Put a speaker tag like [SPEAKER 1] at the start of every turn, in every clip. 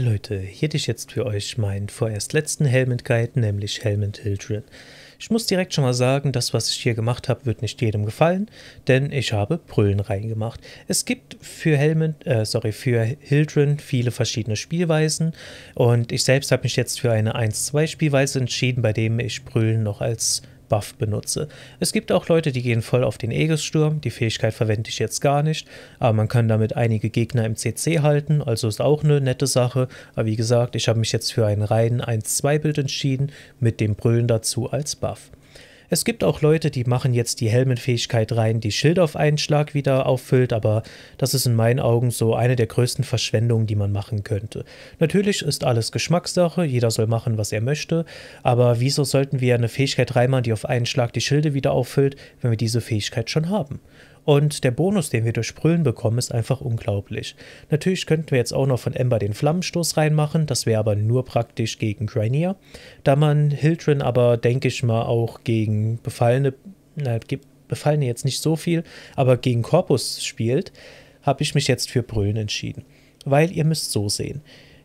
[SPEAKER 1] Hey Leute, hier ich jetzt für euch meinen vorerst letzten Helmet Guide, nämlich Helmet Hildren. Ich muss direkt schon mal sagen, das was ich hier gemacht habe, wird nicht jedem gefallen, denn ich habe Brüllen reingemacht. Es gibt für Helmet, äh, sorry, für Hildren viele verschiedene Spielweisen und ich selbst habe mich jetzt für eine 1-2 Spielweise entschieden, bei dem ich Brüllen noch als Buff benutze. Es gibt auch Leute, die gehen voll auf den Aegis-Sturm, die Fähigkeit verwende ich jetzt gar nicht, aber man kann damit einige Gegner im CC halten, also ist auch eine nette Sache, aber wie gesagt, ich habe mich jetzt für einen reinen 1-2-Bild entschieden, mit dem Brüllen dazu als Buff. Es gibt auch Leute, die machen jetzt die Helmenfähigkeit rein, die Schild auf einen Schlag wieder auffüllt, aber das ist in meinen Augen so eine der größten Verschwendungen, die man machen könnte. Natürlich ist alles Geschmackssache, jeder soll machen, was er möchte, aber wieso sollten wir eine Fähigkeit reinmachen, die auf einen Schlag die Schilde wieder auffüllt, wenn wir diese Fähigkeit schon haben? Und der Bonus, den wir durch Brüllen bekommen, ist einfach unglaublich. Natürlich könnten wir jetzt auch noch von Ember den Flammenstoß reinmachen, das wäre aber nur praktisch gegen Granier. Da man Hildren aber, denke ich mal, auch gegen Befallene, na, Befallene jetzt nicht so viel, aber gegen Corpus spielt, habe ich mich jetzt für Brüllen entschieden. Weil ihr müsst so sehen.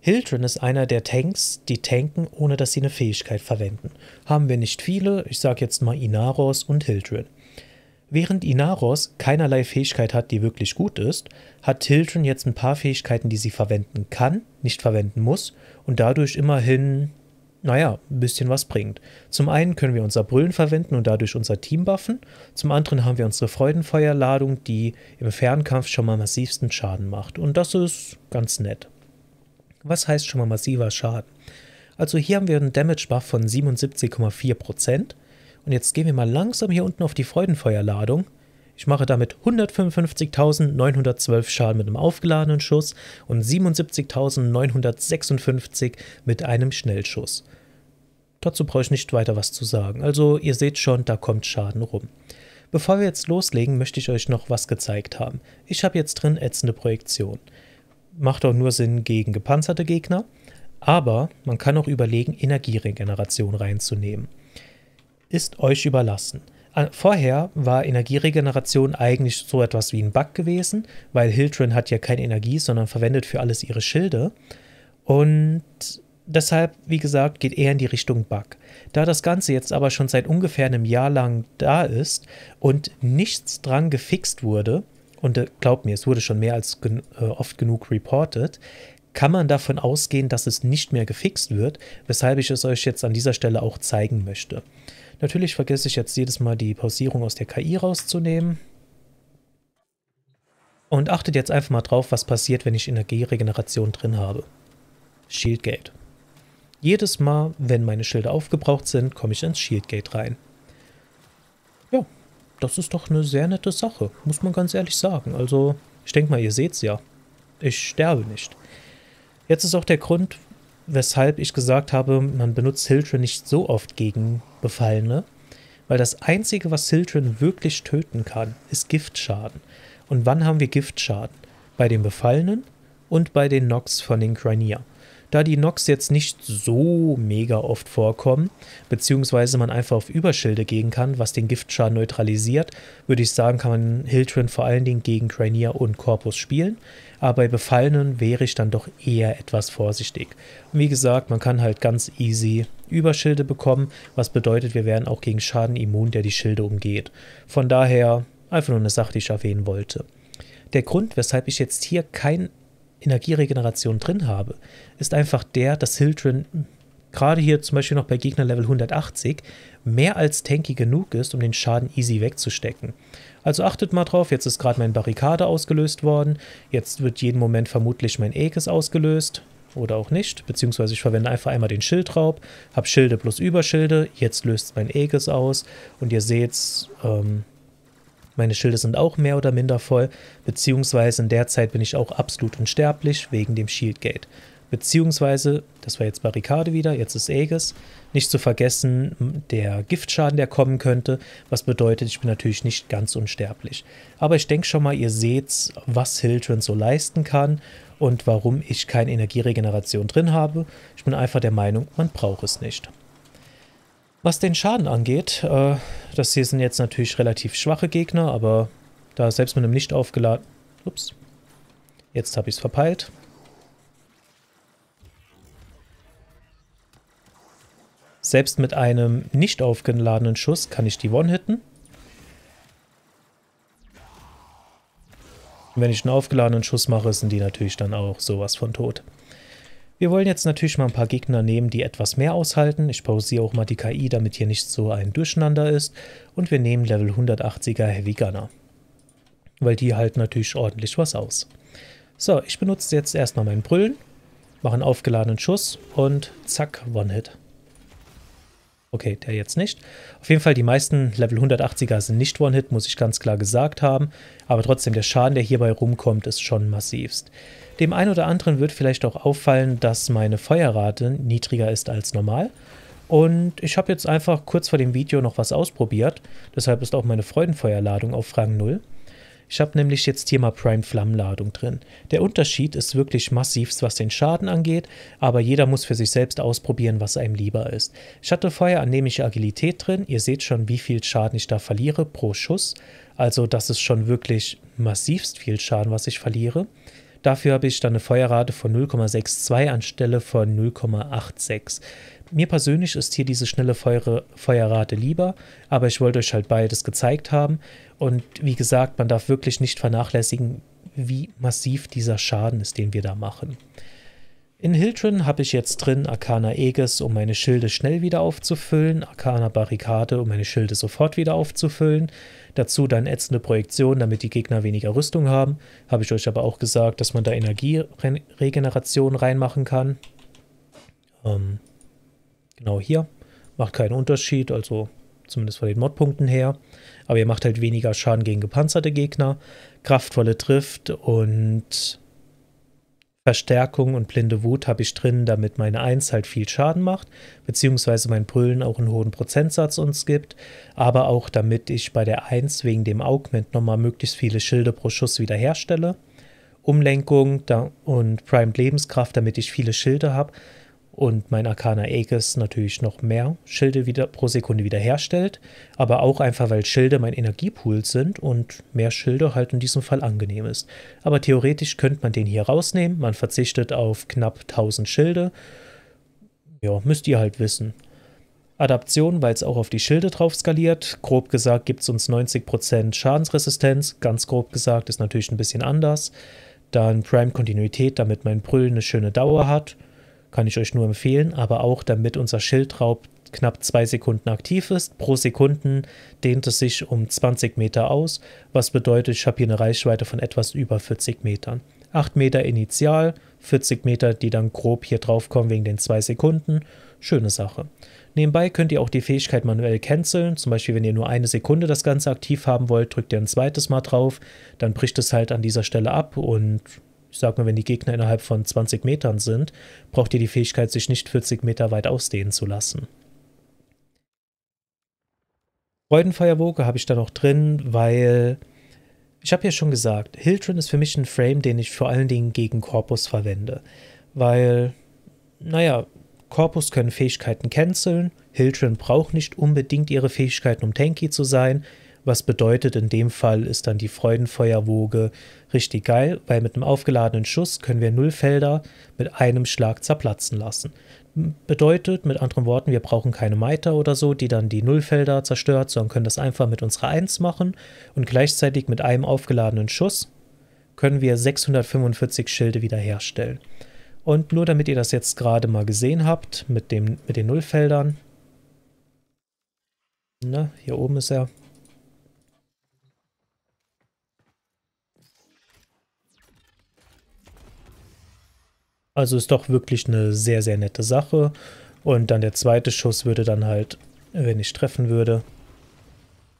[SPEAKER 1] Hildren ist einer der Tanks, die tanken, ohne dass sie eine Fähigkeit verwenden. Haben wir nicht viele, ich sage jetzt mal Inaros und Hildren. Während Inaros keinerlei Fähigkeit hat, die wirklich gut ist, hat Tiltron jetzt ein paar Fähigkeiten, die sie verwenden kann, nicht verwenden muss und dadurch immerhin, naja, ein bisschen was bringt. Zum einen können wir unser Brüllen verwenden und dadurch unser Team buffen, zum anderen haben wir unsere Freudenfeuerladung, die im Fernkampf schon mal massivsten Schaden macht und das ist ganz nett. Was heißt schon mal massiver Schaden? Also hier haben wir einen Damage-Buff von 77,4%. Und jetzt gehen wir mal langsam hier unten auf die Freudenfeuerladung. Ich mache damit 155.912 Schaden mit einem aufgeladenen Schuss und 77.956 mit einem Schnellschuss. Dazu brauche ich nicht weiter was zu sagen. Also ihr seht schon, da kommt Schaden rum. Bevor wir jetzt loslegen, möchte ich euch noch was gezeigt haben. Ich habe jetzt drin ätzende Projektion. Macht auch nur Sinn gegen gepanzerte Gegner. Aber man kann auch überlegen, Energieregeneration reinzunehmen ist euch überlassen. Vorher war Energieregeneration eigentlich so etwas wie ein Bug gewesen, weil Hiltrin hat ja keine Energie, sondern verwendet für alles ihre Schilde. Und deshalb, wie gesagt, geht er in die Richtung Bug. Da das Ganze jetzt aber schon seit ungefähr einem Jahr lang da ist und nichts dran gefixt wurde, und äh, glaubt mir, es wurde schon mehr als gen äh, oft genug reported, kann man davon ausgehen, dass es nicht mehr gefixt wird, weshalb ich es euch jetzt an dieser Stelle auch zeigen möchte. Natürlich vergesse ich jetzt jedes Mal die Pausierung aus der KI rauszunehmen. Und achtet jetzt einfach mal drauf, was passiert, wenn ich Energieregeneration drin habe. Shieldgate. Jedes Mal, wenn meine Schilder aufgebraucht sind, komme ich ins Shieldgate rein. Ja, das ist doch eine sehr nette Sache, muss man ganz ehrlich sagen. Also, ich denke mal, ihr seht's ja. Ich sterbe nicht. Jetzt ist auch der Grund, weshalb ich gesagt habe, man benutzt Hiltrin nicht so oft gegen Befallene, weil das Einzige, was Hiltrin wirklich töten kann, ist Giftschaden. Und wann haben wir Giftschaden? Bei den Befallenen und bei den Nox von den Crynia da die Nox jetzt nicht so mega oft vorkommen, beziehungsweise man einfach auf Überschilde gehen kann, was den Giftschaden neutralisiert, würde ich sagen, kann man Hiltrin vor allen Dingen gegen Crania und Corpus spielen, aber bei Befallenen wäre ich dann doch eher etwas vorsichtig. Und wie gesagt, man kann halt ganz easy Überschilde bekommen, was bedeutet, wir wären auch gegen Schaden immun, der die Schilde umgeht. Von daher einfach nur eine Sache, die ich erwähnen wollte. Der Grund, weshalb ich jetzt hier kein Energieregeneration drin habe, ist einfach der, dass Hildren gerade hier zum Beispiel noch bei Gegner Level 180 mehr als tanky genug ist, um den Schaden easy wegzustecken. Also achtet mal drauf, jetzt ist gerade mein Barrikade ausgelöst worden, jetzt wird jeden Moment vermutlich mein Aegis ausgelöst oder auch nicht, beziehungsweise ich verwende einfach einmal den Schildraub, habe Schilde plus Überschilde, jetzt löst mein Aegis aus und ihr seht's, ähm, meine Schilde sind auch mehr oder minder voll, beziehungsweise in der Zeit bin ich auch absolut unsterblich wegen dem Shieldgate. Beziehungsweise, das war jetzt Barrikade wieder, jetzt ist Aegis. Nicht zu vergessen, der Giftschaden, der kommen könnte, was bedeutet, ich bin natürlich nicht ganz unsterblich. Aber ich denke schon mal, ihr seht, was Hiltron so leisten kann und warum ich keine Energieregeneration drin habe. Ich bin einfach der Meinung, man braucht es nicht. Was den Schaden angeht, äh, das hier sind jetzt natürlich relativ schwache Gegner, aber da selbst mit einem nicht aufgeladen... Ups. Jetzt habe ich es verpeilt. Selbst mit einem nicht aufgeladenen Schuss kann ich die One-Hitten. Wenn ich einen aufgeladenen Schuss mache, sind die natürlich dann auch sowas von tot. Wir wollen jetzt natürlich mal ein paar Gegner nehmen, die etwas mehr aushalten. Ich pausiere auch mal die KI, damit hier nicht so ein Durcheinander ist. Und wir nehmen Level 180er Heavy Gunner. Weil die halten natürlich ordentlich was aus. So, ich benutze jetzt erstmal meinen Brüllen, mache einen aufgeladenen Schuss und zack, One-Hit. Okay, der jetzt nicht. Auf jeden Fall, die meisten Level 180er sind nicht One-Hit, muss ich ganz klar gesagt haben. Aber trotzdem, der Schaden, der hierbei rumkommt, ist schon massivst. Dem einen oder anderen wird vielleicht auch auffallen, dass meine Feuerrate niedriger ist als normal. Und ich habe jetzt einfach kurz vor dem Video noch was ausprobiert. Deshalb ist auch meine Freudenfeuerladung auf Rang 0. Ich habe nämlich jetzt hier mal Prime Flammladung drin. Der Unterschied ist wirklich massiv, was den Schaden angeht, aber jeder muss für sich selbst ausprobieren, was einem lieber ist. Ich hatte vorher anemische Agilität drin, ihr seht schon, wie viel Schaden ich da verliere pro Schuss. Also das ist schon wirklich massivst viel Schaden, was ich verliere. Dafür habe ich dann eine Feuerrate von 0,62 anstelle von 0,86 mir persönlich ist hier diese schnelle Feuer, Feuerrate lieber, aber ich wollte euch halt beides gezeigt haben. Und wie gesagt, man darf wirklich nicht vernachlässigen, wie massiv dieser Schaden ist, den wir da machen. In Hildren habe ich jetzt drin Arcana Aegis, um meine Schilde schnell wieder aufzufüllen, Arcana Barrikade, um meine Schilde sofort wieder aufzufüllen, dazu dann ätzende Projektion, damit die Gegner weniger Rüstung haben. Habe ich euch aber auch gesagt, dass man da Energieregeneration reinmachen kann. Ähm, Genau hier. Macht keinen Unterschied, also zumindest von den Modpunkten her. Aber ihr macht halt weniger Schaden gegen gepanzerte Gegner. Kraftvolle Drift und Verstärkung und blinde Wut habe ich drin, damit meine 1 halt viel Schaden macht, beziehungsweise mein Brüllen auch einen hohen Prozentsatz uns gibt, aber auch damit ich bei der 1 wegen dem Augment nochmal möglichst viele Schilde pro Schuss wiederherstelle. Umlenkung und Primed Lebenskraft, damit ich viele Schilde habe, und mein Arcana Aegis natürlich noch mehr Schilde wieder pro Sekunde wiederherstellt, aber auch einfach, weil Schilde mein Energiepool sind und mehr Schilde halt in diesem Fall angenehm ist. Aber theoretisch könnte man den hier rausnehmen, man verzichtet auf knapp 1000 Schilde. Ja, müsst ihr halt wissen. Adaption, weil es auch auf die Schilde drauf skaliert. Grob gesagt gibt es uns 90% Schadensresistenz, ganz grob gesagt ist natürlich ein bisschen anders. Dann Prime Kontinuität, damit mein Brüllen eine schöne Dauer hat kann ich euch nur empfehlen, aber auch damit unser Schildraub knapp zwei Sekunden aktiv ist. Pro Sekunden dehnt es sich um 20 Meter aus, was bedeutet, ich habe hier eine Reichweite von etwas über 40 Metern. 8 Meter initial, 40 Meter, die dann grob hier drauf kommen wegen den zwei Sekunden. Schöne Sache. Nebenbei könnt ihr auch die Fähigkeit manuell canceln. Zum Beispiel, wenn ihr nur eine Sekunde das Ganze aktiv haben wollt, drückt ihr ein zweites Mal drauf. Dann bricht es halt an dieser Stelle ab und ich sag mal, wenn die Gegner innerhalb von 20 Metern sind, braucht ihr die Fähigkeit, sich nicht 40 Meter weit ausdehnen zu lassen. Freudenfeuerwoge habe ich da noch drin, weil ich habe ja schon gesagt, Hiltrin ist für mich ein Frame, den ich vor allen Dingen gegen Corpus verwende. Weil, naja, Corpus können Fähigkeiten canceln, Hiltrin braucht nicht unbedingt ihre Fähigkeiten, um tanky zu sein. Was bedeutet in dem Fall ist dann die Freudenfeuerwoge richtig geil, weil mit einem aufgeladenen Schuss können wir Nullfelder mit einem Schlag zerplatzen lassen. Bedeutet mit anderen Worten, wir brauchen keine Meiter oder so, die dann die Nullfelder zerstört, sondern können das einfach mit unserer Eins machen und gleichzeitig mit einem aufgeladenen Schuss können wir 645 Schilde wiederherstellen. Und nur damit ihr das jetzt gerade mal gesehen habt mit, dem, mit den Nullfeldern, ne, hier oben ist er, Also ist doch wirklich eine sehr, sehr nette Sache. Und dann der zweite Schuss würde dann halt, wenn ich treffen würde,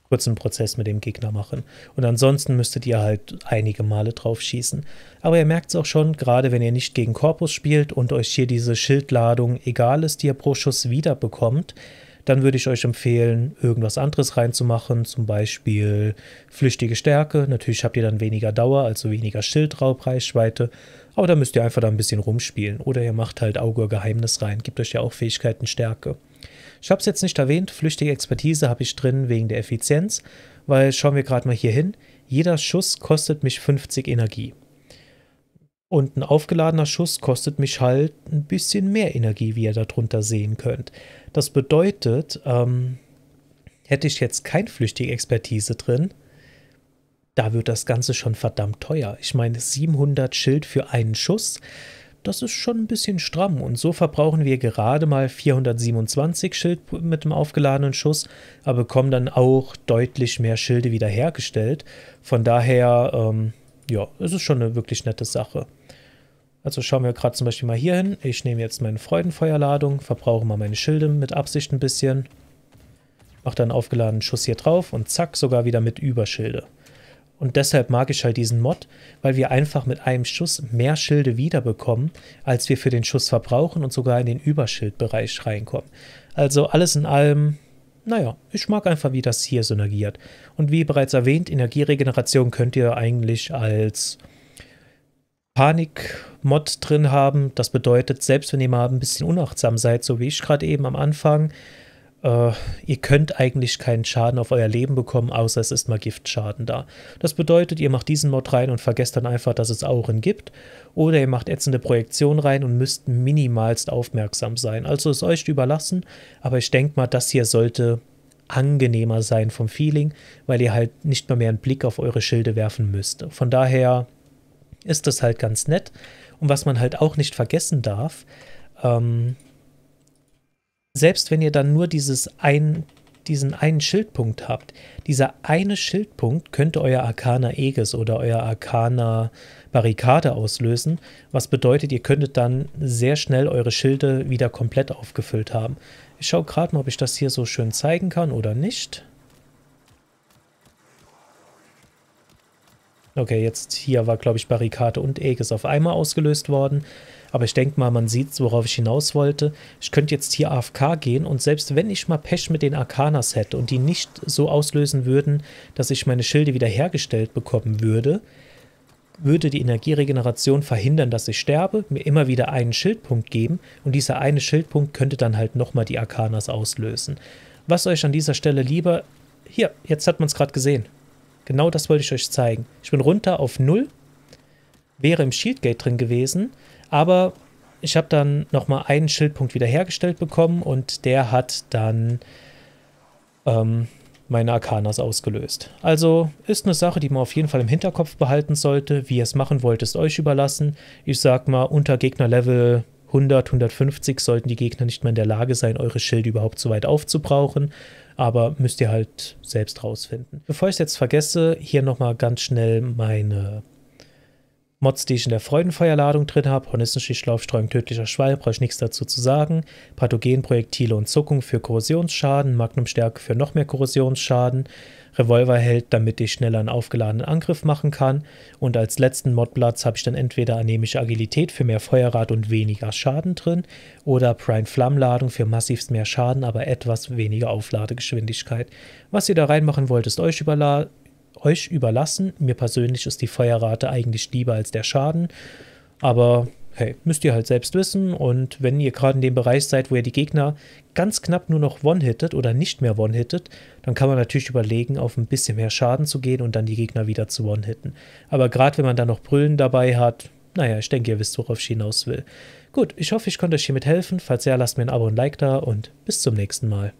[SPEAKER 1] kurzen Prozess mit dem Gegner machen. Und ansonsten müsstet ihr halt einige Male drauf schießen. Aber ihr merkt es auch schon, gerade wenn ihr nicht gegen Korpus spielt und euch hier diese Schildladung egal ist, die ihr pro Schuss wiederbekommt, dann würde ich euch empfehlen, irgendwas anderes reinzumachen, zum Beispiel flüchtige Stärke. Natürlich habt ihr dann weniger Dauer, also weniger Schildraubreichweite, aber da müsst ihr einfach da ein bisschen rumspielen. Oder ihr macht halt Auge Geheimnis rein, gibt euch ja auch Fähigkeiten Stärke. Ich habe es jetzt nicht erwähnt, flüchtige Expertise habe ich drin wegen der Effizienz, weil schauen wir gerade mal hier hin. Jeder Schuss kostet mich 50 Energie. Und ein aufgeladener Schuss kostet mich halt ein bisschen mehr Energie, wie ihr darunter sehen könnt. Das bedeutet, ähm, hätte ich jetzt kein Flüchtig-Expertise drin, da wird das Ganze schon verdammt teuer. Ich meine, 700 Schild für einen Schuss, das ist schon ein bisschen stramm. Und so verbrauchen wir gerade mal 427 Schild mit dem aufgeladenen Schuss, aber bekommen dann auch deutlich mehr Schilde wiederhergestellt. Von daher... Ähm, ja, es ist schon eine wirklich nette Sache. Also schauen wir gerade zum Beispiel mal hier hin. Ich nehme jetzt meine Freudenfeuerladung, verbrauche mal meine Schilde mit Absicht ein bisschen. Mache dann einen aufgeladenen Schuss hier drauf und zack, sogar wieder mit Überschilde. Und deshalb mag ich halt diesen Mod, weil wir einfach mit einem Schuss mehr Schilde wiederbekommen, als wir für den Schuss verbrauchen und sogar in den Überschildbereich reinkommen. Also alles in allem naja, ich mag einfach, wie das hier synergiert. Und wie bereits erwähnt, Energieregeneration könnt ihr eigentlich als Panik-Mod drin haben. Das bedeutet, selbst wenn ihr mal ein bisschen unachtsam seid, so wie ich gerade eben am Anfang, äh, ihr könnt eigentlich keinen Schaden auf euer Leben bekommen, außer es ist mal Giftschaden da. Das bedeutet, ihr macht diesen Mod rein und vergesst dann einfach, dass es Auren gibt. Oder ihr macht ätzende Projektion rein und müsst minimalst aufmerksam sein. Also ist euch überlassen, aber ich denke mal, das hier sollte angenehmer sein vom Feeling, weil ihr halt nicht mehr, mehr einen Blick auf eure Schilde werfen müsst. Von daher ist das halt ganz nett. Und was man halt auch nicht vergessen darf, ähm, selbst wenn ihr dann nur dieses ein, diesen einen Schildpunkt habt, dieser eine Schildpunkt könnte euer Arcana Aegis oder euer Arcana Barrikade auslösen, was bedeutet, ihr könntet dann sehr schnell eure Schilde wieder komplett aufgefüllt haben. Ich schaue gerade mal, ob ich das hier so schön zeigen kann oder nicht. Okay, jetzt hier war, glaube ich, Barrikade und Aegis auf einmal ausgelöst worden. Aber ich denke mal, man sieht, worauf ich hinaus wollte. Ich könnte jetzt hier AFK gehen und selbst wenn ich mal Pech mit den Arcanas hätte und die nicht so auslösen würden, dass ich meine Schilde wiederhergestellt bekommen würde, würde die Energieregeneration verhindern, dass ich sterbe, mir immer wieder einen Schildpunkt geben und dieser eine Schildpunkt könnte dann halt nochmal die Arcanas auslösen. Was euch an dieser Stelle lieber... Hier, jetzt hat man es gerade gesehen. Genau das wollte ich euch zeigen. Ich bin runter auf 0, wäre im Shieldgate drin gewesen aber ich habe dann nochmal einen Schildpunkt wiederhergestellt bekommen und der hat dann ähm, meine Arcanas ausgelöst. Also ist eine Sache, die man auf jeden Fall im Hinterkopf behalten sollte. Wie ihr es machen wollt, ist euch überlassen. Ich sag mal, unter Gegnerlevel 100, 150 sollten die Gegner nicht mehr in der Lage sein, eure Schilde überhaupt so weit aufzubrauchen. Aber müsst ihr halt selbst rausfinden. Bevor ich es jetzt vergesse, hier nochmal ganz schnell meine Mods, die ich in der Freudenfeuerladung drin habe, Hornissenstichschlauch, Streuung tödlicher Schwall, brauche ich nichts dazu zu sagen. Pathogenprojektile und Zuckung für Korrosionsschaden, Magnumstärke für noch mehr Korrosionsschaden, Revolverheld, damit ich schneller einen aufgeladenen Angriff machen kann. Und als letzten Modplatz habe ich dann entweder anemische Agilität für mehr Feuerrad und weniger Schaden drin oder Prime Flammladung für massivst mehr Schaden, aber etwas weniger Aufladegeschwindigkeit. Was ihr da reinmachen wollt, ist euch überladen euch überlassen. Mir persönlich ist die Feuerrate eigentlich lieber als der Schaden. Aber hey, müsst ihr halt selbst wissen. Und wenn ihr gerade in dem Bereich seid, wo ihr die Gegner ganz knapp nur noch one-hittet oder nicht mehr one-hittet, dann kann man natürlich überlegen, auf ein bisschen mehr Schaden zu gehen und dann die Gegner wieder zu one-hitten. Aber gerade wenn man da noch Brüllen dabei hat, naja, ich denke, ihr wisst, worauf ich hinaus will. Gut, ich hoffe, ich konnte euch hiermit helfen. Falls ja, lasst mir ein Abo und ein Like da und bis zum nächsten Mal.